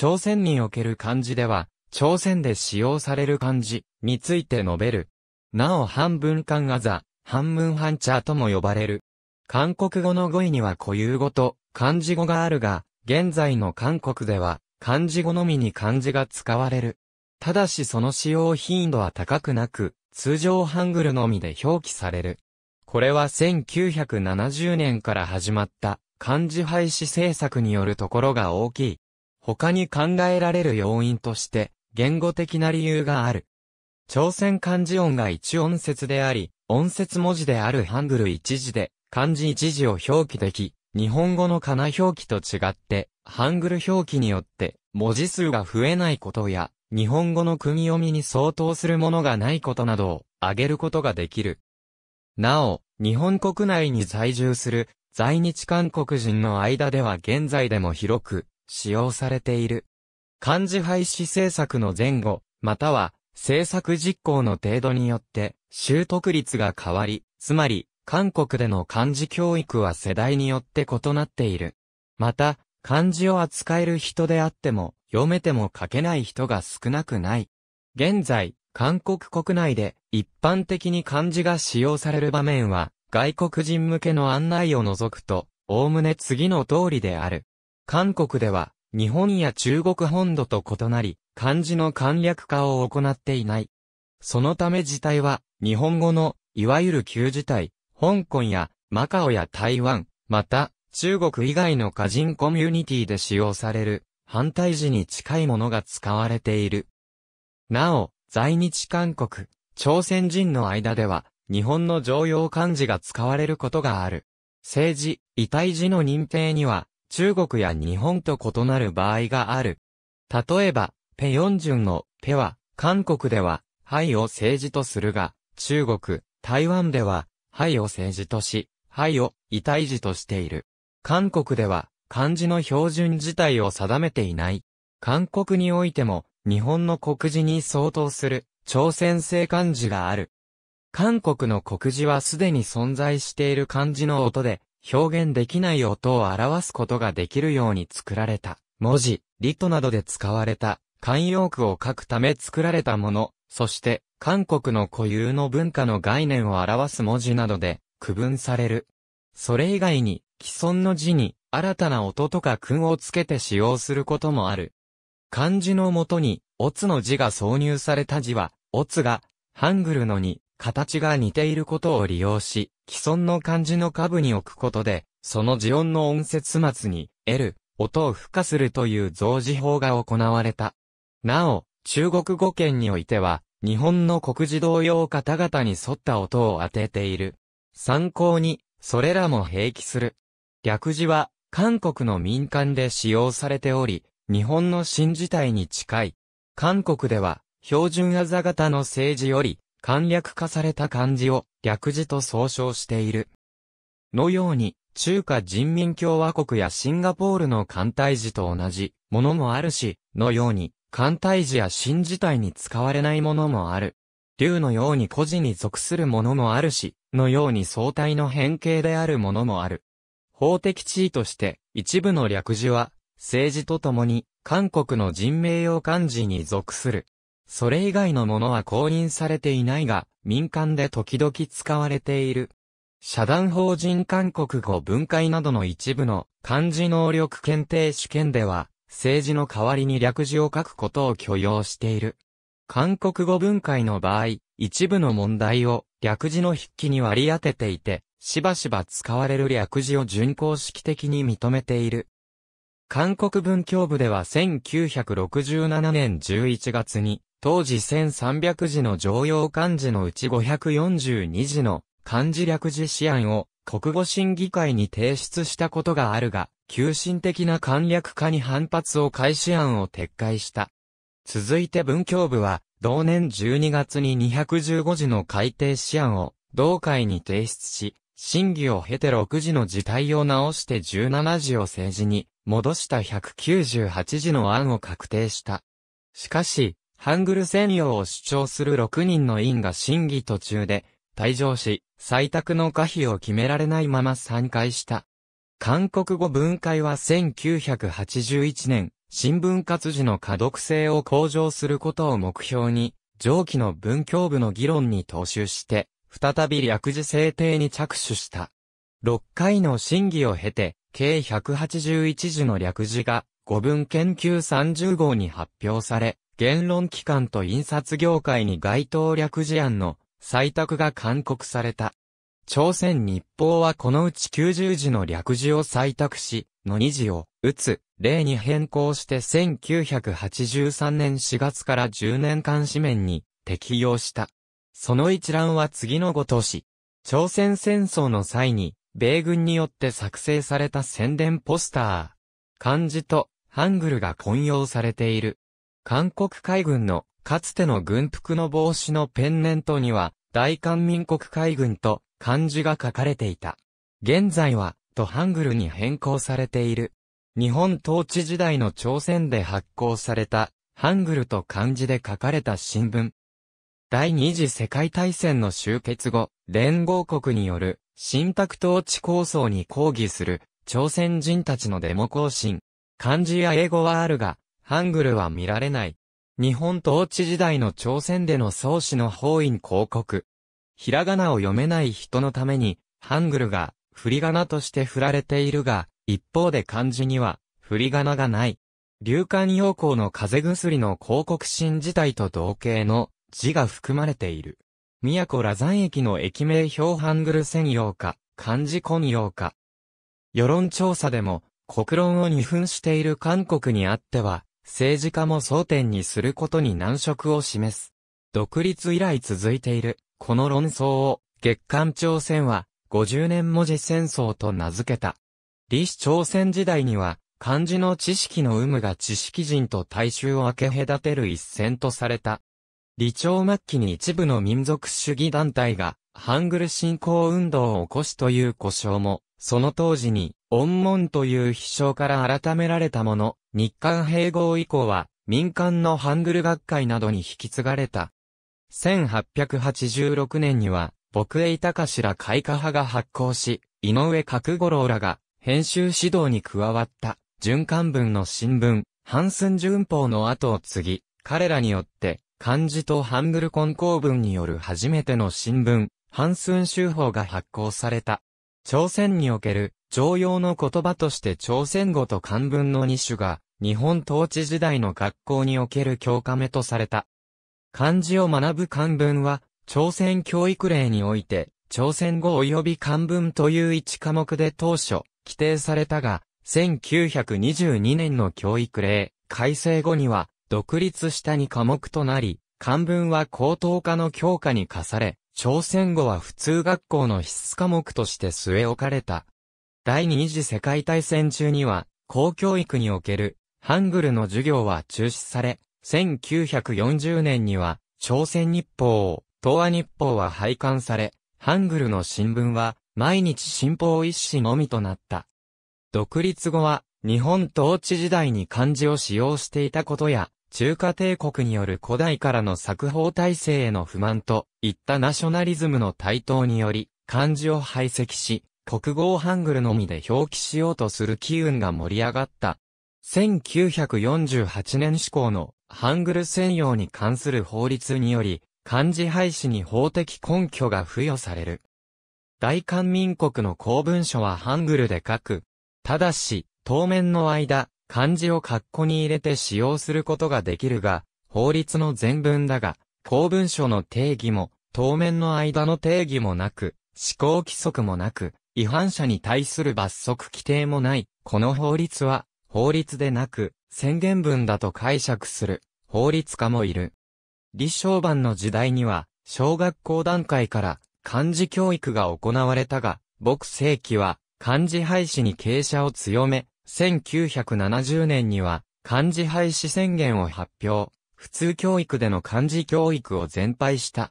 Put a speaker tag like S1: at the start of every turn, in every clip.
S1: 朝鮮における漢字では、朝鮮で使用される漢字について述べる。なお半分漢アザ、半分半茶とも呼ばれる。韓国語の語彙には固有語と漢字語があるが、現在の韓国では漢字語のみに漢字が使われる。ただしその使用頻度は高くなく、通常ハングルのみで表記される。これは1970年から始まった漢字廃止政策によるところが大きい。他に考えられる要因として、言語的な理由がある。朝鮮漢字音が一音節であり、音節文字であるハングル一字で、漢字一字を表記でき、日本語の仮名表記と違って、ハングル表記によって、文字数が増えないことや、日本語の組読みに相当するものがないことなどを挙げることができる。なお、日本国内に在住する在日韓国人の間では現在でも広く使用されている。漢字廃止政策の前後、または政策実行の程度によって習得率が変わり、つまり韓国での漢字教育は世代によって異なっている。また、漢字を扱える人であっても、読めても書けない人が少なくない。現在、韓国国内で一般的に漢字が使用される場面は、外国人向けの案内を除くと、おおむね次の通りである。韓国では、日本や中国本土と異なり、漢字の簡略化を行っていない。そのため自体は、日本語の、いわゆる旧字体、香港や、マカオや台湾、また、中国以外の歌人コミュニティで使用される、反対字に近いものが使われている。なお、在日韓国、朝鮮人の間では、日本の常用漢字が使われることがある。政治、遺体字の認定には、中国や日本と異なる場合がある。例えば、ペヨンジュンのペは、韓国では、はいを政治とするが、中国、台湾では、はいを政治とし、はいを遺体字としている。韓国では、漢字の標準自体を定めていない。韓国においても、日本の国字に相当する、朝鮮製漢字がある。韓国の国字はすでに存在している漢字の音で、表現できない音を表すことができるように作られた。文字、リトなどで使われた、慣用句を書くため作られたもの、そして、韓国の固有の文化の概念を表す文字などで、区分される。それ以外に、既存の字に、新たな音とか訓をつけて使用することもある。漢字のもとに、オツの字が挿入された字は、オツが、ハングルのに、形が似ていることを利用し、既存の漢字の下部に置くことで、その字音の音節末に、L、音を付加するという造字法が行われた。なお、中国語圏においては、日本の国字同様方々に沿った音を当てている。参考に、それらも併記する。略字は、韓国の民間で使用されており、日本の新字体に近い。韓国では、標準あざ型の政治より、簡略化された漢字を略字と総称している。のように、中華人民共和国やシンガポールの艦隊字と同じものもあるし、のように、艦隊字や新字体に使われないものもある。竜のように古字に属するものもあるし、のように相対の変形であるものもある。法的地位として、一部の略字は、政治とともに、韓国の人名用漢字に属する。それ以外のものは公認されていないが、民間で時々使われている。社団法人韓国語分解などの一部の漢字能力検定試験では、政治の代わりに略字を書くことを許容している。韓国語分解の場合、一部の問題を略字の筆記に割り当てていて、しばしば使われる略字を準公式的に認めている。韓国文教部では1967年11月に当時1300字の常用漢字のうち542字の漢字略字試案を国語審議会に提出したことがあるが、急進的な簡略化に反発を開始案を撤回した。続いて文教部は、同年12月に215字の改定試案を、同会に提出し、審議を経て6字の字体を直して17字を政治に、戻した198字の案を確定した。しかし、ハングル専用を主張する6人の委員が審議途中で、退場し、採択の可否を決められないまま散会した。韓国語文会は1981年、新聞活字の可読性を向上することを目標に、上記の文教部の議論に踏襲して、再び略字制定に着手した。6回の審議を経て、計181字の略字が、五文研究30号に発表され、言論機関と印刷業界に該当略事案の採択が勧告された。朝鮮日報はこのうち90字の略字を採択し、の2字を、打つ、例に変更して1983年4月から10年間紙面に適用した。その一覧は次のごとし、朝鮮戦争の際に、米軍によって作成された宣伝ポスター。漢字と、ハングルが混用されている。韓国海軍のかつての軍服の帽子のペンネントには、大韓民国海軍と漢字が書かれていた。現在は、とハングルに変更されている。日本統治時代の朝鮮で発行された、ハングルと漢字で書かれた新聞。第二次世界大戦の終結後、連合国による、新宅統治構想に抗議する、朝鮮人たちのデモ行進。漢字や英語はあるが、ハングルは見られない。日本統治時代の朝鮮での創始の法院広告。ひらがなを読めない人のために、ハングルが、振り仮名として振られているが、一方で漢字には、振り仮名がない。流感陽光の風邪薬の広告新自体と同型の字が含まれている。宮古羅山駅の駅名表ハングル専用か、漢字混用か。世論調査でも、国論を二分している韓国にあっては、政治家も争点にすることに難色を示す。独立以来続いている、この論争を、月刊朝鮮は、50年文字戦争と名付けた。李氏朝鮮時代には、漢字の知識の有無が知識人と大衆を分け隔てる一線とされた。李朝末期に一部の民族主義団体が、ハングル侵攻運動を起こすという故障も、その当時に、恩門という秘書から改められたもの、日韓併合以降は、民間のハングル学会などに引き継がれた。1886年には、牧営高ら開花派が発行し、井上角五郎らが編集指導に加わった循環文の新聞、ハンスン順法の後を継ぎ、彼らによって漢字とハングル混交文による初めての新聞、ハンスン集法が発行された。朝鮮における常用の言葉として朝鮮語と漢文の2種が、日本統治時代の学校における教科目とされた。漢字を学ぶ漢文は、朝鮮教育令において、朝鮮語及び漢文という1科目で当初、規定されたが、1922年の教育令、改正後には、独立した2科目となり、漢文は高等科の教科に課され、朝鮮語は普通学校の必須科目として据え置かれた。第二次世界大戦中には、公教育における、ハングルの授業は中止され、1940年には、朝鮮日報、東亜日報は廃刊され、ハングルの新聞は、毎日新報一紙のみとなった。独立後は、日本統治時代に漢字を使用していたことや、中華帝国による古代からの作法体制への不満と、いったナショナリズムの台頭により、漢字を排斥し、国語をハングルのみで表記しようとする機運が盛り上がった。1948年施行のハングル専用に関する法律により、漢字廃止に法的根拠が付与される。大韓民国の公文書はハングルで書く。ただし、当面の間、漢字を括弧に入れて使用することができるが、法律の全文だが、公文書の定義も、当面の間の定義もなく、思行規則もなく、違反者に対する罰則規定もない。この法律は、法律でなく、宣言文だと解釈する、法律家もいる。立正版の時代には、小学校段階から漢字教育が行われたが、牧世紀は漢字廃止に傾斜を強め、1970年には漢字廃止宣言を発表、普通教育での漢字教育を全廃した。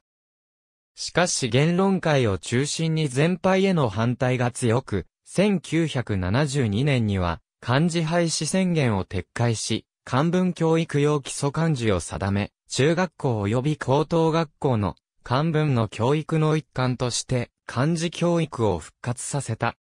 S1: しかし言論会を中心に全廃への反対が強く、1972年には、漢字廃止宣言を撤回し、漢文教育用基礎漢字を定め、中学校及び高等学校の漢文の教育の一環として、漢字教育を復活させた。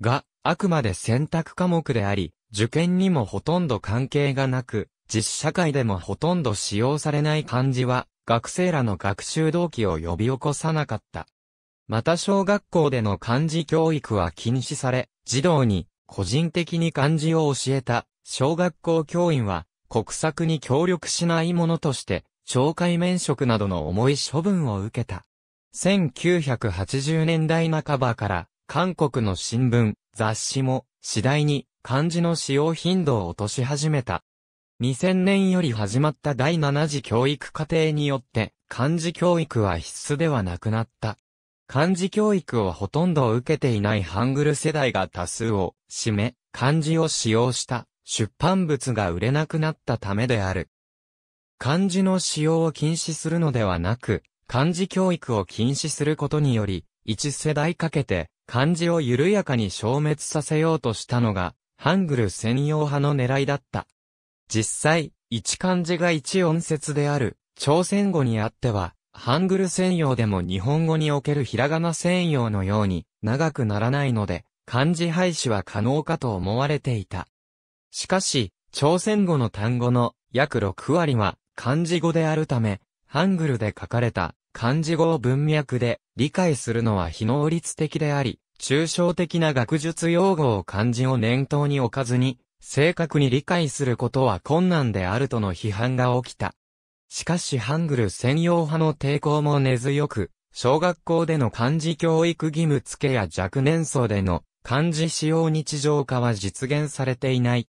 S1: が、あくまで選択科目であり、受験にもほとんど関係がなく、実社会でもほとんど使用されない漢字は、学生らの学習動機を呼び起こさなかった。また小学校での漢字教育は禁止され、児童に個人的に漢字を教えた小学校教員は国策に協力しないものとして懲戒免職などの重い処分を受けた。1980年代半ばから韓国の新聞、雑誌も次第に漢字の使用頻度を落とし始めた。2000年より始まった第7次教育課程によって、漢字教育は必須ではなくなった。漢字教育をほとんど受けていないハングル世代が多数を占め、漢字を使用した出版物が売れなくなったためである。漢字の使用を禁止するのではなく、漢字教育を禁止することにより、一世代かけて漢字を緩やかに消滅させようとしたのが、ハングル専用派の狙いだった。実際、一漢字が一音節である、朝鮮語にあっては、ハングル専用でも日本語におけるひらがな専用のように長くならないので、漢字廃止は可能かと思われていた。しかし、朝鮮語の単語の約6割は漢字語であるため、ハングルで書かれた漢字語を文脈で理解するのは非能率的であり、抽象的な学術用語を漢字を念頭に置かずに正確に理解することは困難であるとの批判が起きた。しかしハングル専用派の抵抗も根強く、小学校での漢字教育義務付けや若年層での漢字使用日常化は実現されていない。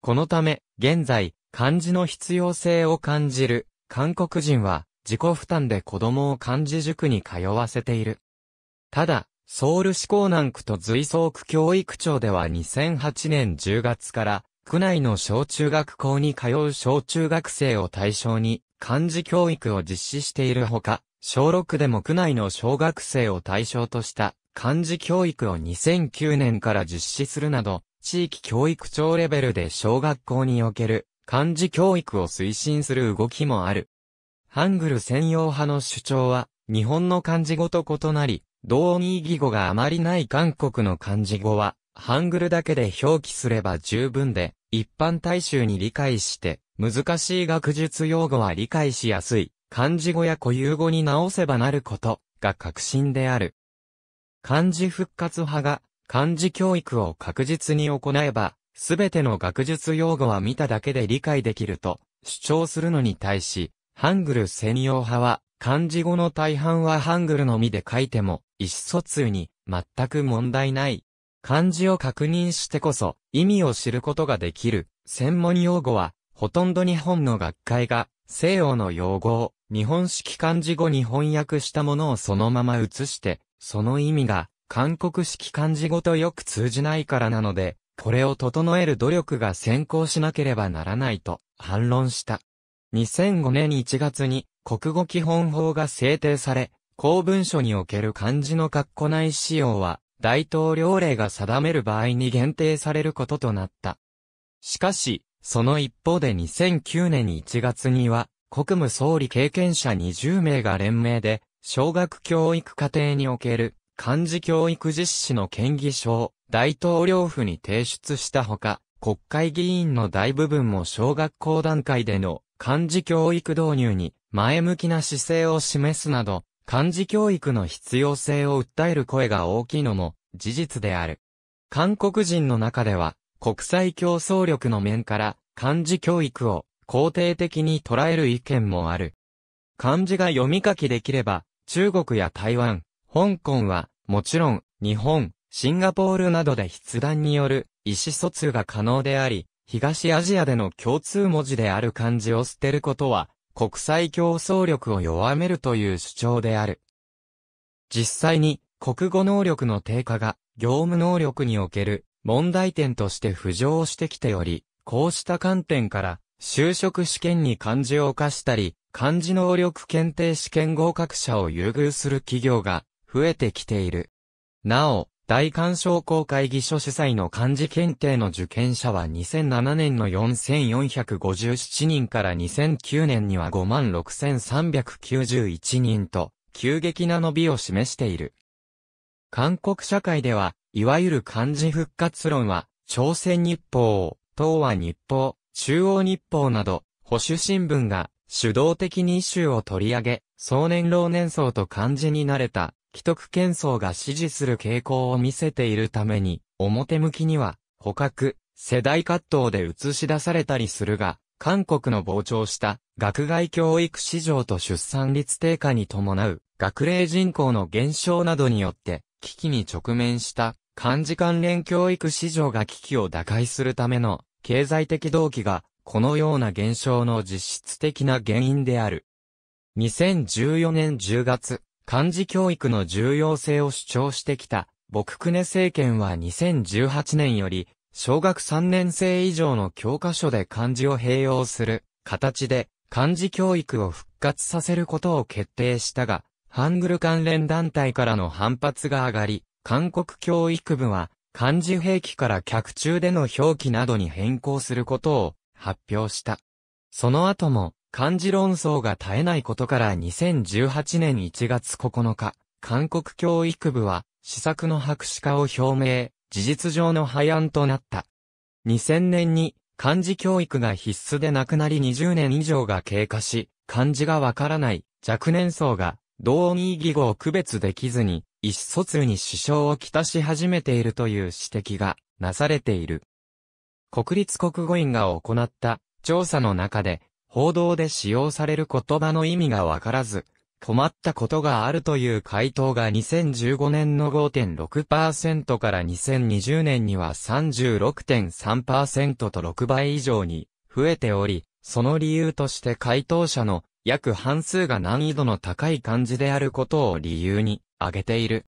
S1: このため、現在、漢字の必要性を感じる、韓国人は、自己負担で子供を漢字塾に通わせている。ただ、ソウル市港南区と随総区教育庁では2008年10月から、区内の小中学校に通う小中学生を対象に、漢字教育を実施しているほか、小6でも区内の小学生を対象とした漢字教育を2009年から実施するなど、地域教育庁レベルで小学校における漢字教育を推進する動きもある。ハングル専用派の主張は、日本の漢字語と異なり、同義義語があまりない韓国の漢字語は、ハングルだけで表記すれば十分で、一般大衆に理解して、難しい学術用語は理解しやすい、漢字語や固有語に直せばなること、が確信である。漢字復活派が、漢字教育を確実に行えば、すべての学術用語は見ただけで理解できると、主張するのに対し、ハングル専用派は、漢字語の大半はハングルのみで書いても、意思疎通に全く問題ない。漢字を確認してこそ意味を知ることができる専門用語はほとんど日本の学会が西洋の用語を日本式漢字語に翻訳したものをそのまま写してその意味が韓国式漢字語とよく通じないからなのでこれを整える努力が先行しなければならないと反論した。2005年1月に国語基本法が制定され、公文書における漢字の括弧内使用は、大統領令が定める場合に限定されることとなった。しかし、その一方で2009年1月には、国務総理経験者20名が連名で、小学教育課程における漢字教育実施の権議書を大統領府に提出したほか、国会議員の大部分も小学校段階での漢字教育導入に前向きな姿勢を示すなど、漢字教育の必要性を訴える声が大きいのも事実である。韓国人の中では、国際競争力の面から漢字教育を肯定的に捉える意見もある。漢字が読み書きできれば、中国や台湾、香港は、もちろん、日本、シンガポールなどで筆談による意思疎通が可能であり、東アジアでの共通文字である漢字を捨てることは国際競争力を弱めるという主張である。実際に、国語能力の低下が、業務能力における問題点として浮上してきており、こうした観点から、就職試験に漢字を課したり、漢字能力検定試験合格者を優遇する企業が増えてきている。なお、大官賞公会議所主催の漢字検定の受験者は2007年の4457人から2009年には56391人と、急激な伸びを示している。韓国社会では、いわゆる漢字復活論は、朝鮮日報、東和日報、中央日報など、保守新聞が主導的に一周を取り上げ、壮年老年層と漢字に慣れた既得権層が支持する傾向を見せているために、表向きには、捕獲、世代葛藤で映し出されたりするが、韓国の膨張した学外教育市場と出産率低下に伴う学齢人口の減少などによって危機に直面した漢字関連教育市場が危機を打開するための経済的動機がこのような減少の実質的な原因である。2014年10月、漢字教育の重要性を主張してきた、僕クネ政権は2018年より、小学3年生以上の教科書で漢字を併用する形で漢字教育を復活させることを決定したが、ハングル関連団体からの反発が上がり、韓国教育部は漢字兵器から客中での表記などに変更することを発表した。その後も漢字論争が絶えないことから2018年1月9日、韓国教育部は、施策の白紙化を表明、事実上の廃案となった。2000年に、漢字教育が必須でなくなり20年以上が経過し、漢字がわからない若年層が同意義語を区別できずに、意思疎通に支障をきたし始めているという指摘がなされている。国立国語院が行った調査の中で、報道で使用される言葉の意味がわからず、困ったことがあるという回答が2015年の5.6%から2020年には36.3%と6倍以上に増えており、その理由として回答者の約半数が難易度の高い漢字であることを理由に挙げている。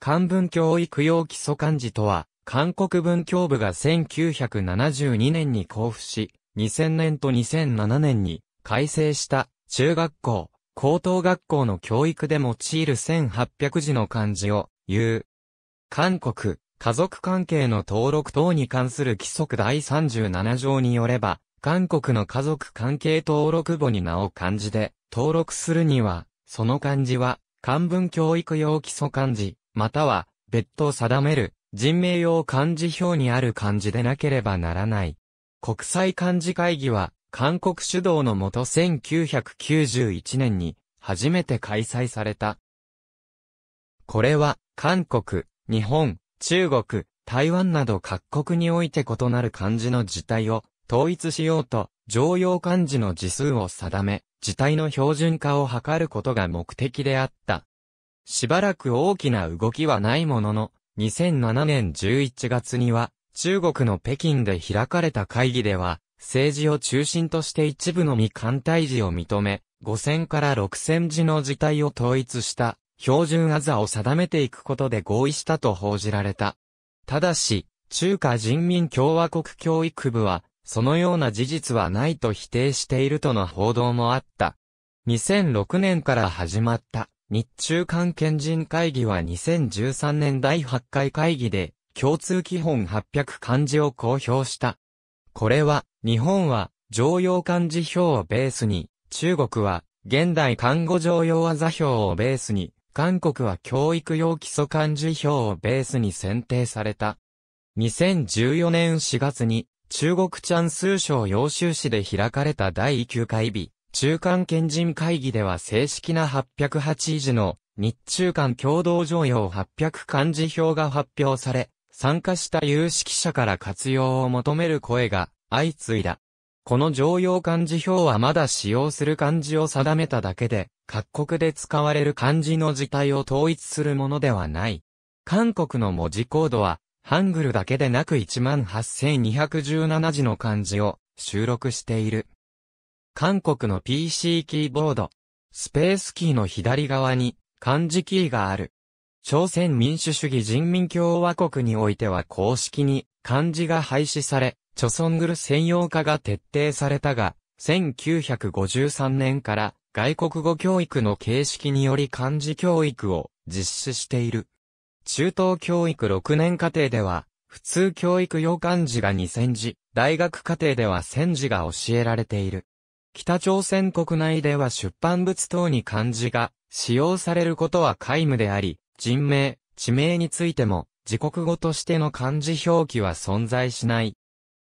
S1: 漢文教育用基礎漢字とは、韓国文教部が1972年に交付し、2000年と2007年に改正した中学校、高等学校の教育で用いる1800字の漢字を言う。韓国、家族関係の登録等に関する規則第37条によれば、韓国の家族関係登録簿に名を漢字で登録するには、その漢字は、漢文教育用基礎漢字、または、別途定める、人名用漢字表にある漢字でなければならない。国際幹事会議は、韓国主導のもと1991年に初めて開催された。これは韓国、日本、中国、台湾など各国において異なる漢字の字体を統一しようと常用漢字の字数を定め、字体の標準化を図ることが目的であった。しばらく大きな動きはないものの、2007年11月には中国の北京で開かれた会議では、政治を中心として一部の未完退時を認め、5000から6000字の事態を統一した標準あざを定めていくことで合意したと報じられた。ただし、中華人民共和国教育部は、そのような事実はないと否定しているとの報道もあった。2006年から始まった日中関係人会議は2013年第8回会議で共通基本800漢字を公表した。これは、日本は、常用漢字表をベースに、中国は、現代看護常用技表をベースに、韓国は教育用基礎漢字表をベースに選定された。2014年4月に、中国チャンスー省揚州市で開かれた第9回日、中間賢人会議では正式な808字の日中間共同常用800漢字表が発表され、参加した有識者から活用を求める声が相次いだ。この常用漢字表はまだ使用する漢字を定めただけで、各国で使われる漢字の字体を統一するものではない。韓国の文字コードは、ハングルだけでなく18,217字の漢字を収録している。韓国の PC キーボード、スペースキーの左側に漢字キーがある。朝鮮民主主義人民共和国においては公式に漢字が廃止され、著ングル専用化が徹底されたが、1953年から外国語教育の形式により漢字教育を実施している。中等教育6年課程では、普通教育用漢字が2000字、大学課程では1000字が教えられている。北朝鮮国内では出版物等に漢字が使用されることは皆無であり、人名、地名についても、自国語としての漢字表記は存在しない。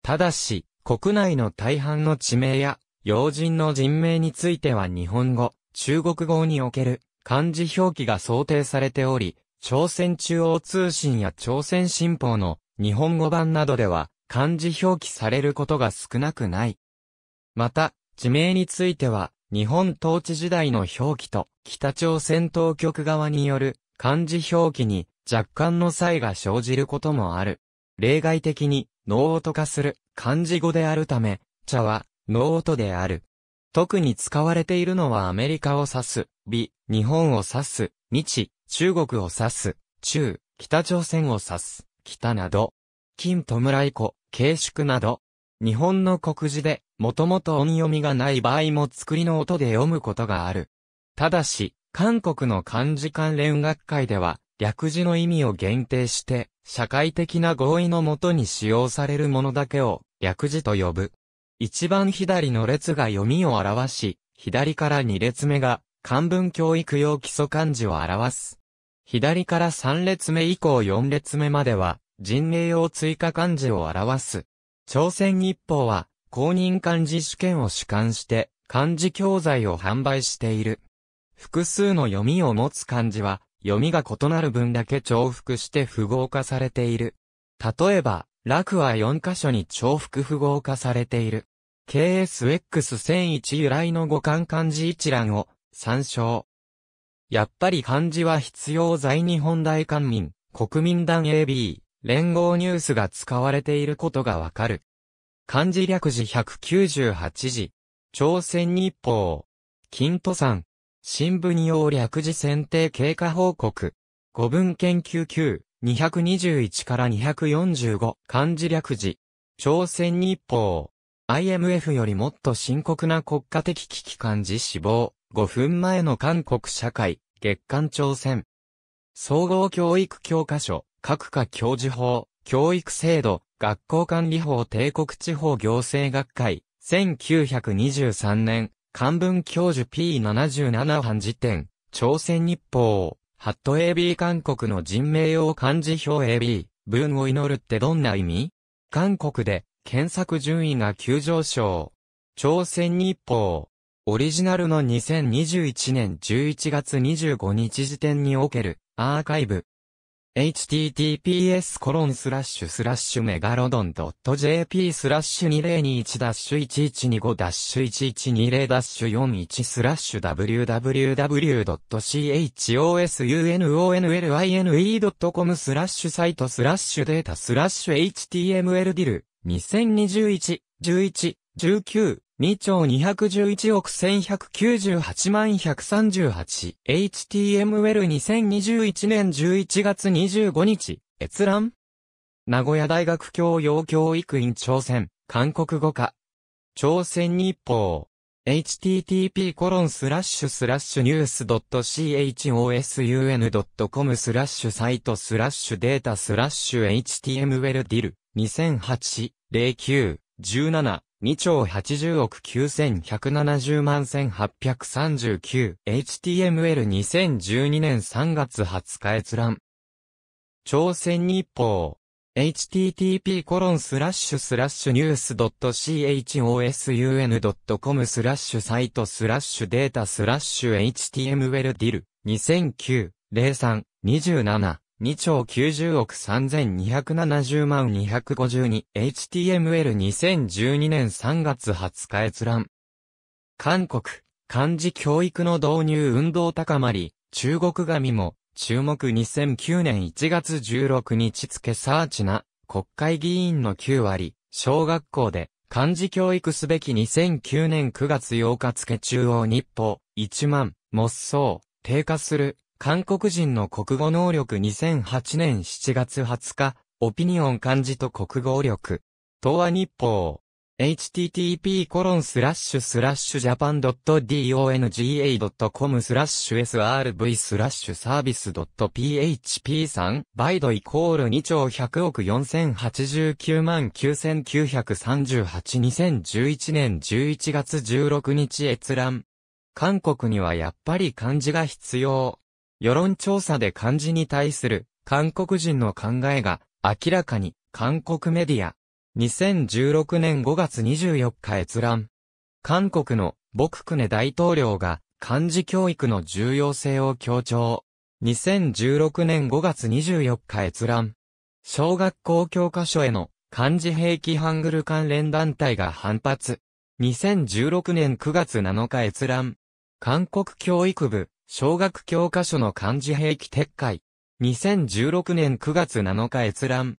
S1: ただし、国内の大半の地名や、要人の人名については日本語、中国語における漢字表記が想定されており、朝鮮中央通信や朝鮮新報の日本語版などでは漢字表記されることが少なくない。また、地名については、日本統治時代の表記と北朝鮮当局側による漢字表記に若干の差異が生じることもある。例外的に、ノート化する漢字語であるため、茶は、ノートである。特に使われているのはアメリカを指す、美、日本を指す、日、中国を指す、中、北朝鮮を指す、北など、金と村以子、慶祝など、日本の国字で、もともと音読みがない場合も作りの音で読むことがある。ただし、韓国の漢字関連学会では、略字の意味を限定して、社会的な合意のもとに使用されるものだけを、略字と呼ぶ。一番左の列が読みを表し、左から二列目が、漢文教育用基礎漢字を表す。左から三列目以降四列目までは、人名用追加漢字を表す。朝鮮日報は、公認漢字試験を主管して、漢字教材を販売している。複数の読みを持つ漢字は、読みが異なる分だけ重複して符号化されている。例えば、楽は4箇所に重複符号化されている。KSX1001 由来の五感漢字一覧を参照。やっぱり漢字は必要在日本大官民、国民団 AB、連合ニュースが使われていることがわかる。漢字略字198字。朝鮮日報。金都山。新聞用略字選定経過報告。語文研究級、221から245、漢字略字。朝鮮日報。IMF よりもっと深刻な国家的危機感じ死亡。5分前の韓国社会、月刊朝鮮。総合教育教科書、各科教授法、教育制度、学校管理法帝国地方行政学会、1923年、漢文教授 P77 版辞典、朝鮮日報、ハット AB 韓国の人名用漢字表 AB、文を祈るってどんな意味韓国で、検索順位が急上昇。朝鮮日報、オリジナルの2021年11月25日時点における、アーカイブ、https コロンスラッシュスラッシュメガロドン .jp スラッシュ2 0 2 1 1 1 2 5 1 1 2 0ダッシュ2 0スラッシュ www.chosunonline.com スラッシュサイトスラッシュデータスラッシュ html ディル2021-11-19 2兆211億1198万 138HTML2021 年11月25日、閲覧名古屋大学教養教育院朝鮮、韓国語化。朝鮮日報。http コロンスラッシュスラッシュニュース .chosun.com スラッシュサイトスラッシュデータスラッシュ html ディル2008-09-17 2兆80億9170万 1839HTML2012 年3月20日閲覧。朝鮮日報。http コロンスラッシュスラッシュニュース .chosun.com スラッシュサイトスラッシュデータスラッシュ html ディル2009-03-27 2兆90億3270万 252HTML2012 年3月20日閲覧。韓国、漢字教育の導入運動高まり、中国紙も、注目2009年1月16日付サーチな、国会議員の9割、小学校で、漢字教育すべき2009年9月8日付中央日報、1万、もっそう、低下する、韓国人の国語能力2008年7月20日、オピニオン漢字と国語力。東亜日報。http コロンスラッシュスラッシュ japan.donga.com スラッシュ srv スラッシュサービス .php3 バイドイコール2兆100億4089万99382011年11月16日閲覧。韓国にはやっぱり漢字が必要。世論調査で漢字に対する韓国人の考えが明らかに韓国メディア。2016年5月24日閲覧。韓国の朴槿恵大統領が漢字教育の重要性を強調。2016年5月24日閲覧。小学校教科書への漢字兵器ハングル関連団体が反発。2016年9月7日閲覧。韓国教育部小学教科書の漢字兵器撤回。2016年9月7日閲覧。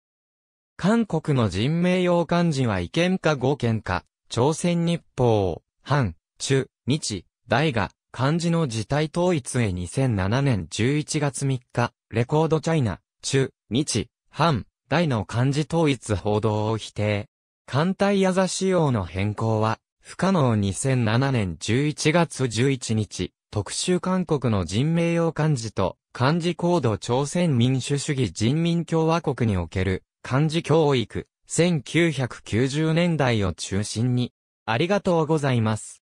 S1: 韓国の人名用漢字は違憲か合憲か、朝鮮日報、反、中、日、大が、漢字の自体統一へ2007年11月3日、レコードチャイナ、中、日、反、大の漢字統一報道を否定。艦隊矢座仕様の変更は、不可能2007年11月11日、特殊韓国の人名用漢字と、漢字高度朝鮮民主主義人民共和国における漢字教育、1990年代を中心に、ありがとうございます。